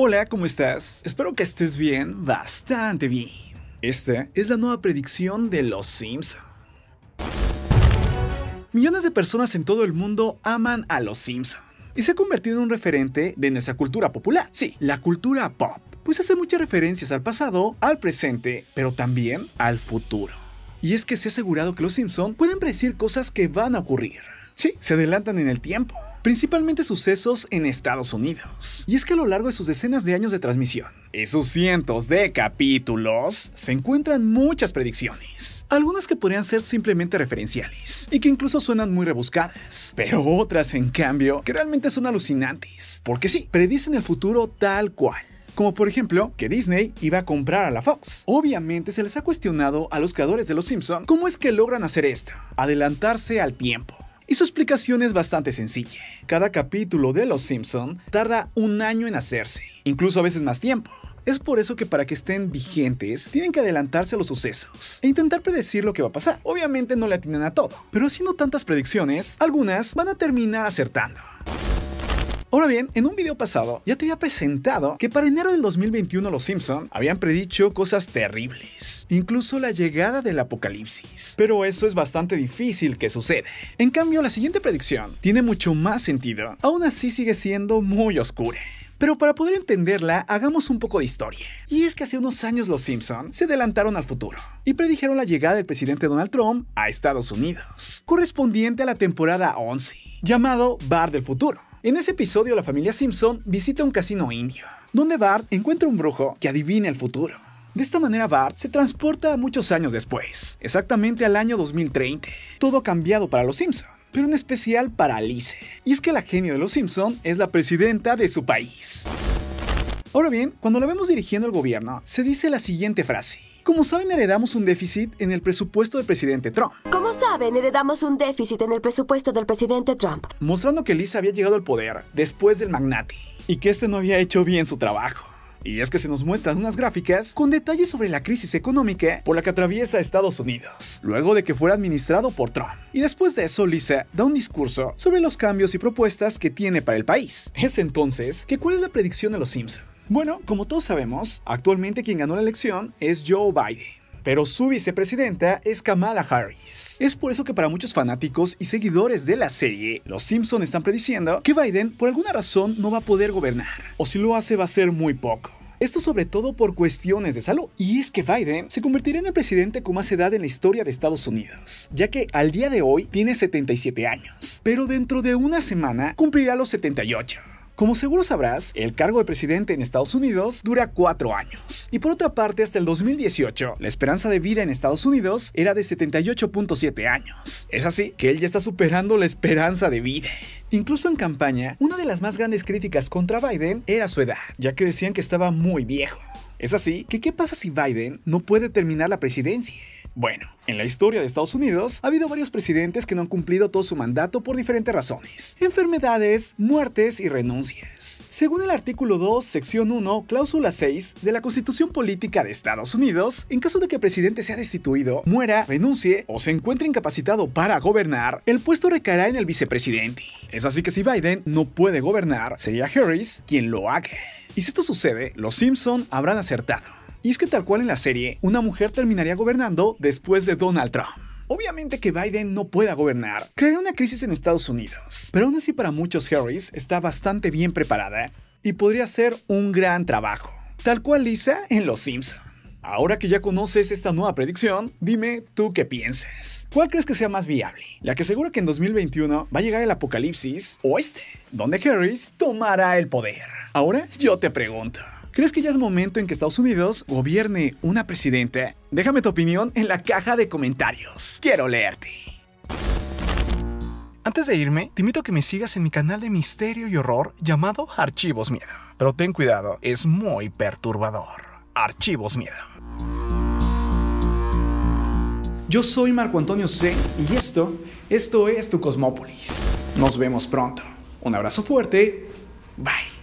Hola, ¿cómo estás? Espero que estés bien, bastante bien. Esta es la nueva predicción de Los Simpson. Millones de personas en todo el mundo aman a Los Simpson y se ha convertido en un referente de nuestra cultura popular. Sí, la cultura pop, pues hace muchas referencias al pasado, al presente, pero también al futuro. Y es que se ha asegurado que Los Simpsons pueden predecir cosas que van a ocurrir. Sí, se adelantan en el tiempo principalmente sucesos en Estados Unidos. Y es que a lo largo de sus decenas de años de transmisión y sus cientos de capítulos, se encuentran muchas predicciones, algunas que podrían ser simplemente referenciales y que incluso suenan muy rebuscadas, pero otras en cambio que realmente son alucinantes, porque sí, predicen el futuro tal cual como por ejemplo que Disney iba a comprar a la Fox. Obviamente se les ha cuestionado a los creadores de Los Simpson cómo es que logran hacer esto, adelantarse al tiempo. Y su explicación es bastante sencilla. Cada capítulo de Los Simpson tarda un año en hacerse, incluso a veces más tiempo. Es por eso que para que estén vigentes, tienen que adelantarse a los sucesos e intentar predecir lo que va a pasar. Obviamente no le atienden a todo, pero haciendo tantas predicciones, algunas van a terminar acertando. Ahora bien, en un video pasado ya te había presentado que para enero del 2021 los Simpson habían predicho cosas terribles, incluso la llegada del apocalipsis. Pero eso es bastante difícil que suceda. En cambio, la siguiente predicción tiene mucho más sentido. Aún así sigue siendo muy oscura. Pero para poder entenderla, hagamos un poco de historia. Y es que hace unos años los Simpson se adelantaron al futuro y predijeron la llegada del presidente Donald Trump a Estados Unidos, correspondiente a la temporada 11, llamado Bar del Futuro. En ese episodio la familia Simpson visita un casino indio, donde Bart encuentra un brujo que adivina el futuro. De esta manera Bart se transporta muchos años después, exactamente al año 2030. Todo cambiado para los Simpson, pero en especial para Alice. Y es que la genio de los Simpson es la presidenta de su país. Ahora bien, cuando la vemos dirigiendo al gobierno, se dice la siguiente frase. Como saben, heredamos un déficit en el presupuesto del presidente Trump. Como saben, heredamos un déficit en el presupuesto del presidente Trump. Mostrando que Lisa había llegado al poder después del magnate y que este no había hecho bien su trabajo. Y es que se nos muestran unas gráficas con detalles sobre la crisis económica por la que atraviesa Estados Unidos, luego de que fuera administrado por Trump. Y después de eso, Lisa da un discurso sobre los cambios y propuestas que tiene para el país. Es entonces que cuál es la predicción de los Simpsons bueno, como todos sabemos, actualmente quien ganó la elección es Joe Biden pero su vicepresidenta es Kamala Harris. Es por eso que para muchos fanáticos y seguidores de la serie, los Simpson están prediciendo que Biden por alguna razón no va a poder gobernar, o si lo hace va a ser muy poco. Esto sobre todo por cuestiones de salud. Y es que Biden se convertirá en el presidente con más edad en la historia de Estados Unidos, ya que al día de hoy tiene 77 años, pero dentro de una semana cumplirá los 78. Como seguro sabrás, el cargo de presidente en Estados Unidos dura cuatro años. Y por otra parte, hasta el 2018, la esperanza de vida en Estados Unidos era de 78.7 años. Es así que él ya está superando la esperanza de vida. Incluso en campaña, una de las más grandes críticas contra Biden era su edad, ya que decían que estaba muy viejo. Es así que, ¿qué pasa si Biden no puede terminar la presidencia? Bueno, en la historia de Estados Unidos ha habido varios presidentes que no han cumplido todo su mandato por diferentes razones, enfermedades, muertes y renuncias. Según el artículo 2, sección 1, cláusula 6 de la Constitución Política de Estados Unidos, en caso de que el presidente sea destituido, muera, renuncie o se encuentre incapacitado para gobernar, el puesto recaerá en el vicepresidente. Es así que si Biden no puede gobernar, sería Harris quien lo haga. Y si esto sucede, los Simpson habrán acertado. Y es que tal cual en la serie, una mujer terminaría gobernando después de Donald Trump. Obviamente que Biden no pueda gobernar, crearía una crisis en Estados Unidos, pero aún así para muchos Harris está bastante bien preparada y podría hacer un gran trabajo, tal cual Lisa en Los Simpson. Ahora que ya conoces esta nueva predicción, dime tú qué piensas. ¿Cuál crees que sea más viable? ¿La que asegura que en 2021 va a llegar el apocalipsis o este, donde Harris tomará el poder? Ahora yo te pregunto. ¿Crees que ya es momento en que Estados Unidos gobierne una presidenta? Déjame tu opinión en la caja de comentarios. Quiero leerte. Antes de irme, te invito a que me sigas en mi canal de misterio y horror llamado Archivos Miedo. Pero ten cuidado, es muy perturbador. Archivos Miedo. Yo soy Marco Antonio C y esto, esto es tu Cosmópolis. Nos vemos pronto. Un abrazo fuerte. Bye.